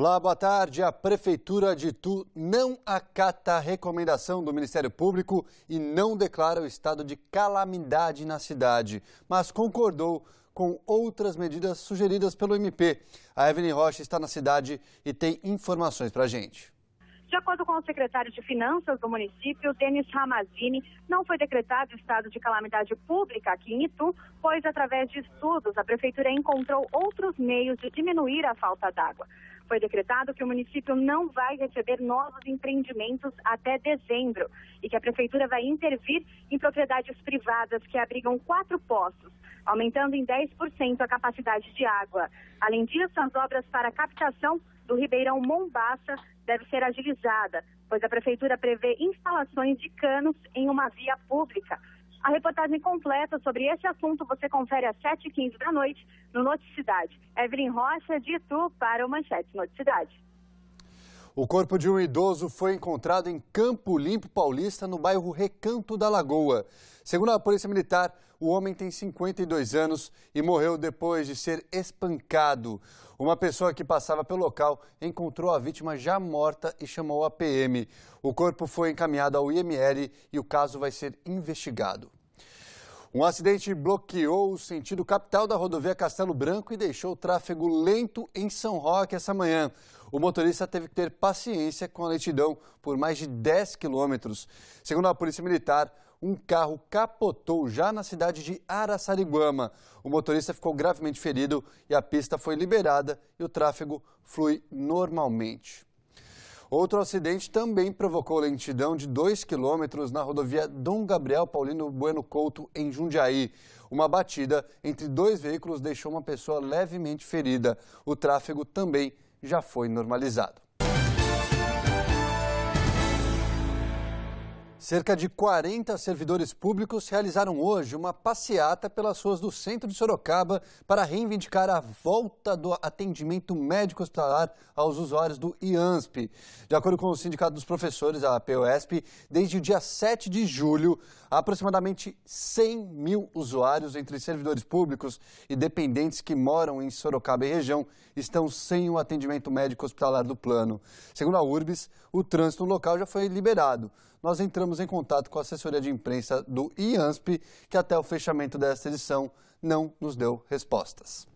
Olá, boa tarde. A Prefeitura de Itu não acata a recomendação do Ministério Público e não declara o estado de calamidade na cidade, mas concordou com outras medidas sugeridas pelo MP. A Evelyn Rocha está na cidade e tem informações para a gente. De acordo com o secretário de Finanças do município, Denis Ramazini, não foi decretado estado de calamidade pública aqui em Itu, pois, através de estudos, a prefeitura encontrou outros meios de diminuir a falta d'água foi decretado que o município não vai receber novos empreendimentos até dezembro e que a prefeitura vai intervir em propriedades privadas que abrigam quatro poços, aumentando em 10% a capacidade de água. Além disso, as obras para a captação do Ribeirão Mombaça deve ser agilizada, pois a prefeitura prevê instalações de canos em uma via pública a reportagem completa sobre esse assunto você confere às 7h15 da noite no Noticidade. Evelyn Rocha, de Itu, para o Manchete Noticidade. O corpo de um idoso foi encontrado em Campo Limpo Paulista, no bairro Recanto da Lagoa. Segundo a Polícia Militar, o homem tem 52 anos e morreu depois de ser espancado. Uma pessoa que passava pelo local encontrou a vítima já morta e chamou a PM. O corpo foi encaminhado ao IML e o caso vai ser investigado. Um acidente bloqueou o sentido capital da rodovia Castelo Branco e deixou o tráfego lento em São Roque essa manhã. O motorista teve que ter paciência com a lentidão por mais de 10 quilômetros. Segundo a Polícia Militar, um carro capotou já na cidade de Araçariguama. O motorista ficou gravemente ferido e a pista foi liberada e o tráfego flui normalmente. Outro acidente também provocou lentidão de 2 quilômetros na rodovia Dom Gabriel Paulino Bueno Couto, em Jundiaí. Uma batida entre dois veículos deixou uma pessoa levemente ferida. O tráfego também já foi normalizado. Cerca de 40 servidores públicos realizaram hoje uma passeata pelas ruas do centro de Sorocaba para reivindicar a volta do atendimento médico hospitalar aos usuários do IANSP. De acordo com o Sindicato dos Professores, a POSP, desde o dia 7 de julho, aproximadamente 100 mil usuários entre servidores públicos e dependentes que moram em Sorocaba e região estão sem o atendimento médico hospitalar do plano. Segundo a URBS, o trânsito local já foi liberado nós entramos em contato com a assessoria de imprensa do IANSP, que até o fechamento desta edição não nos deu respostas.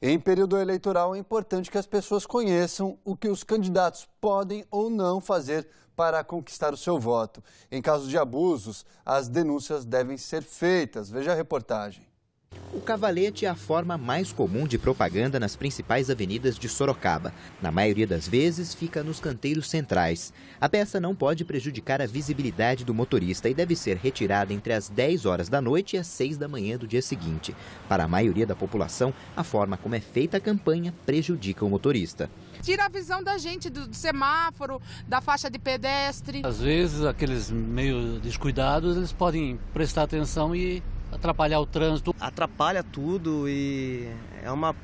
Em período eleitoral, é importante que as pessoas conheçam o que os candidatos podem ou não fazer para conquistar o seu voto. Em caso de abusos, as denúncias devem ser feitas. Veja a reportagem. O cavalete é a forma mais comum de propaganda nas principais avenidas de Sorocaba. Na maioria das vezes, fica nos canteiros centrais. A peça não pode prejudicar a visibilidade do motorista e deve ser retirada entre as 10 horas da noite e as 6 da manhã do dia seguinte. Para a maioria da população, a forma como é feita a campanha prejudica o motorista. Tira a visão da gente do semáforo, da faixa de pedestre. Às vezes, aqueles meio descuidados, eles podem prestar atenção e atrapalhar o trânsito. Atrapalha tudo e é uma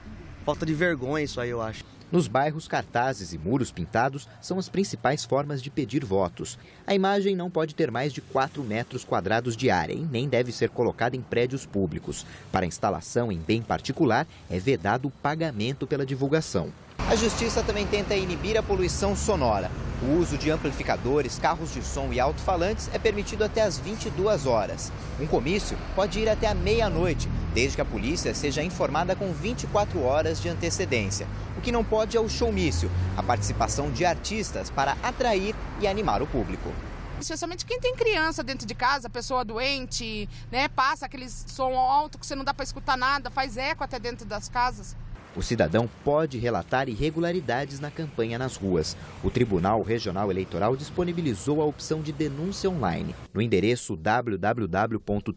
falta de vergonha isso aí, eu acho. Nos bairros, cartazes e muros pintados são as principais formas de pedir votos. A imagem não pode ter mais de 4 metros quadrados de área e nem deve ser colocada em prédios públicos. Para instalação em bem particular, é vedado o pagamento pela divulgação. A justiça também tenta inibir a poluição sonora. O uso de amplificadores, carros de som e alto-falantes é permitido até às 22 horas. Um comício pode ir até a meia-noite, desde que a polícia seja informada com 24 horas de antecedência. O que não pode é o showmício, a participação de artistas para atrair e animar o público especialmente quem tem criança dentro de casa, pessoa doente, né? Passa aquele som alto que você não dá para escutar nada, faz eco até dentro das casas. O cidadão pode relatar irregularidades na campanha nas ruas. O Tribunal Regional Eleitoral disponibilizou a opção de denúncia online no endereço www.tre-sp.jus.br.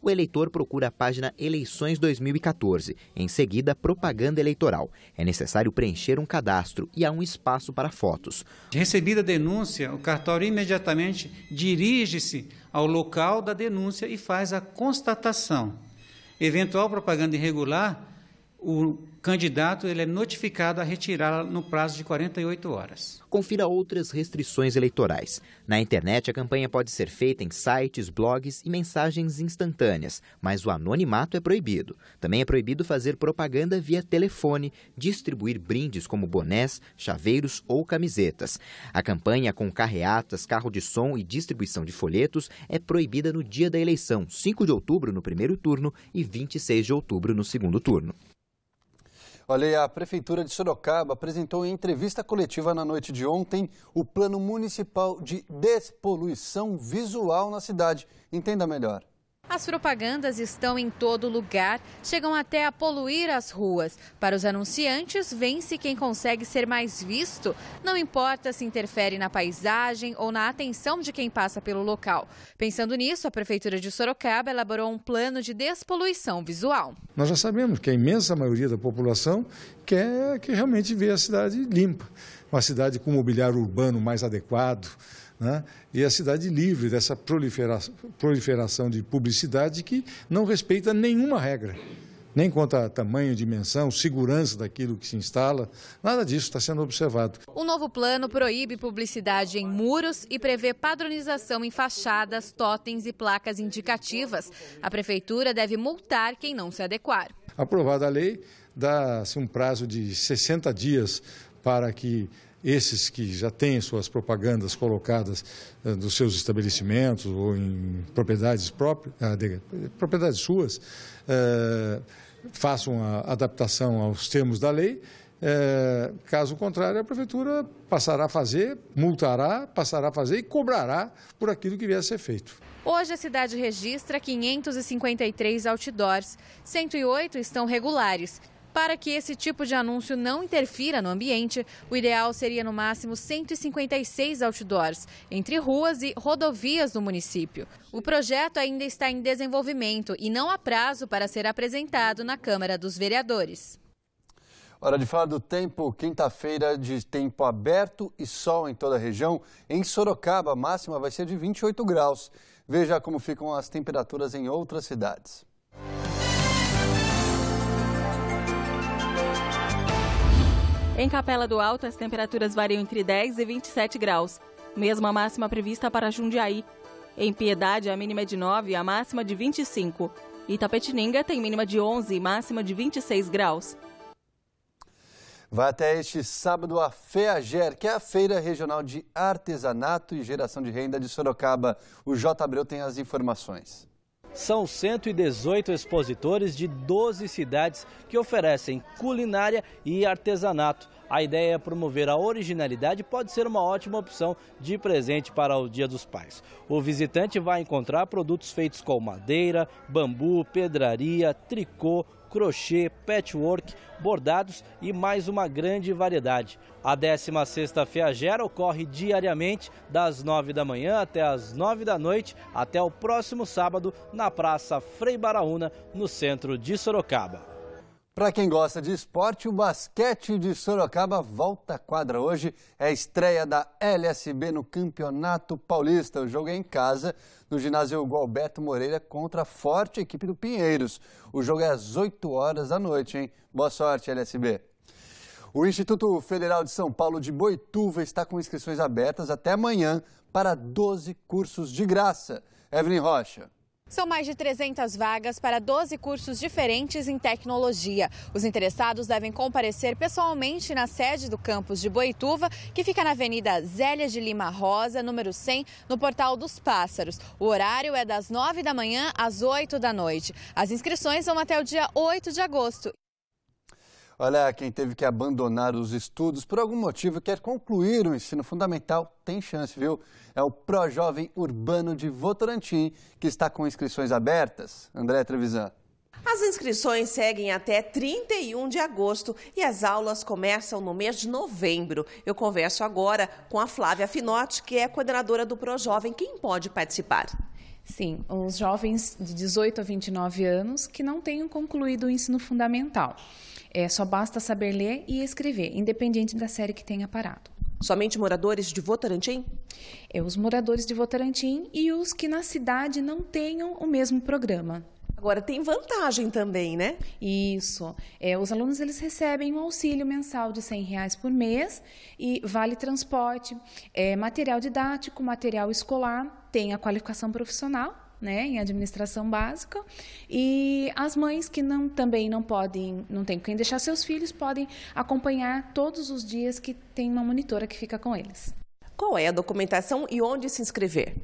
O eleitor procura a página Eleições 2014, em seguida Propaganda Eleitoral. É necessário preencher um cadastro e há um espaço para fotos. Recebida a denúncia, o cartório imediatamente dirige-se ao local da denúncia e faz a constatação eventual propaganda irregular o candidato ele é notificado a retirá-la no prazo de 48 horas. Confira outras restrições eleitorais. Na internet, a campanha pode ser feita em sites, blogs e mensagens instantâneas, mas o anonimato é proibido. Também é proibido fazer propaganda via telefone, distribuir brindes como bonés, chaveiros ou camisetas. A campanha com carreatas, carro de som e distribuição de folhetos é proibida no dia da eleição, 5 de outubro no primeiro turno e 26 de outubro no segundo turno. Olha, aí, a Prefeitura de Sorocaba apresentou em entrevista coletiva na noite de ontem o Plano Municipal de Despoluição Visual na cidade. Entenda melhor. As propagandas estão em todo lugar, chegam até a poluir as ruas. Para os anunciantes, vence quem consegue ser mais visto, não importa se interfere na paisagem ou na atenção de quem passa pelo local. Pensando nisso, a Prefeitura de Sorocaba elaborou um plano de despoluição visual. Nós já sabemos que a imensa maioria da população quer que realmente vê a cidade limpa, uma cidade com um mobiliário urbano mais adequado né? E a cidade livre dessa proliferação, proliferação de publicidade que não respeita nenhuma regra nem quanto a tamanho, dimensão, segurança daquilo que se instala, nada disso está sendo observado. O novo plano proíbe publicidade em muros e prevê padronização em fachadas, totens e placas indicativas. A prefeitura deve multar quem não se adequar. Aprovada a lei, dá-se um prazo de 60 dias para que esses que já têm suas propagandas colocadas nos eh, seus estabelecimentos ou em propriedades próprias, ah, propriedades suas, eh, façam a adaptação aos termos da lei. Eh, caso contrário, a prefeitura passará a fazer, multará, passará a fazer e cobrará por aquilo que vier a ser feito. Hoje a cidade registra 553 outdoors, 108 estão regulares. Para que esse tipo de anúncio não interfira no ambiente, o ideal seria no máximo 156 outdoors entre ruas e rodovias do município. O projeto ainda está em desenvolvimento e não há prazo para ser apresentado na Câmara dos Vereadores. Hora de falar do tempo, quinta-feira de tempo aberto e sol em toda a região. Em Sorocaba, a máxima vai ser de 28 graus. Veja como ficam as temperaturas em outras cidades. Em Capela do Alto, as temperaturas variam entre 10 e 27 graus, mesma máxima prevista para Jundiaí. Em Piedade, a mínima é de 9 e a máxima de 25. Itapetininga tem mínima de 11 e máxima de 26 graus. Vai até este sábado a FEAGER, que é a Feira Regional de Artesanato e Geração de Renda de Sorocaba. O J. Abreu tem as informações. São 118 expositores de 12 cidades que oferecem culinária e artesanato. A ideia é promover a originalidade e pode ser uma ótima opção de presente para o Dia dos Pais. O visitante vai encontrar produtos feitos com madeira, bambu, pedraria, tricô, crochê, patchwork, bordados e mais uma grande variedade. A 16ª Feagera ocorre diariamente das 9 da manhã até as 9 da noite, até o próximo sábado na Praça Frei Baraúna, no centro de Sorocaba. Para quem gosta de esporte, o basquete de Sorocaba volta à quadra hoje. É a estreia da LSB no Campeonato Paulista. O jogo é em casa, no ginásio Gualberto Moreira, contra a forte equipe do Pinheiros. O jogo é às 8 horas da noite, hein? Boa sorte, LSB. O Instituto Federal de São Paulo de Boituva está com inscrições abertas até amanhã para 12 cursos de graça. Evelyn Rocha. São mais de 300 vagas para 12 cursos diferentes em tecnologia. Os interessados devem comparecer pessoalmente na sede do campus de Boituva, que fica na Avenida Zélia de Lima Rosa, número 100, no Portal dos Pássaros. O horário é das 9 da manhã às 8 da noite. As inscrições vão até o dia 8 de agosto. Olha, quem teve que abandonar os estudos por algum motivo quer concluir o ensino fundamental, tem chance, viu? É o Pro Jovem Urbano de Votorantim, que está com inscrições abertas. André Trevisan. As inscrições seguem até 31 de agosto e as aulas começam no mês de novembro. Eu converso agora com a Flávia Finotti, que é coordenadora do ProJovem. Quem pode participar? Sim, os jovens de 18 a 29 anos que não tenham concluído o ensino fundamental. É, só basta saber ler e escrever, independente da série que tenha parado. Somente moradores de Votarantim? É, os moradores de Votarantim e os que na cidade não tenham o mesmo programa. Agora tem vantagem também, né? Isso. É, os alunos eles recebem um auxílio mensal de R$ reais por mês e vale transporte, é, material didático, material escolar, tem a qualificação profissional, né, em administração básica. E as mães que não, também não podem, não tem quem deixar seus filhos, podem acompanhar todos os dias que tem uma monitora que fica com eles. Qual é a documentação e onde se inscrever?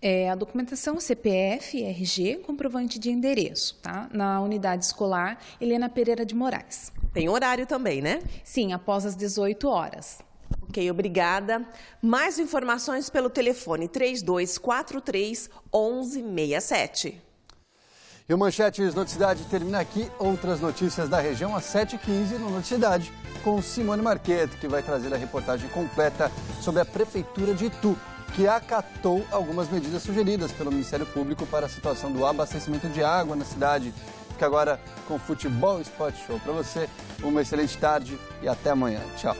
É, a documentação CPF, RG, comprovante de endereço, tá? Na unidade escolar Helena Pereira de Moraes. Tem horário também, né? Sim, após as 18 horas. Ok, obrigada. Mais informações pelo telefone 3243 1167. E o Manchetes Noticidade termina aqui. Outras notícias da região às 7h15 no Noticidade, com Simone Marqueto, que vai trazer a reportagem completa sobre a Prefeitura de Itu que acatou algumas medidas sugeridas pelo Ministério Público para a situação do abastecimento de água na cidade. Fica agora com o Futebol Spot Show para você. Uma excelente tarde e até amanhã. Tchau.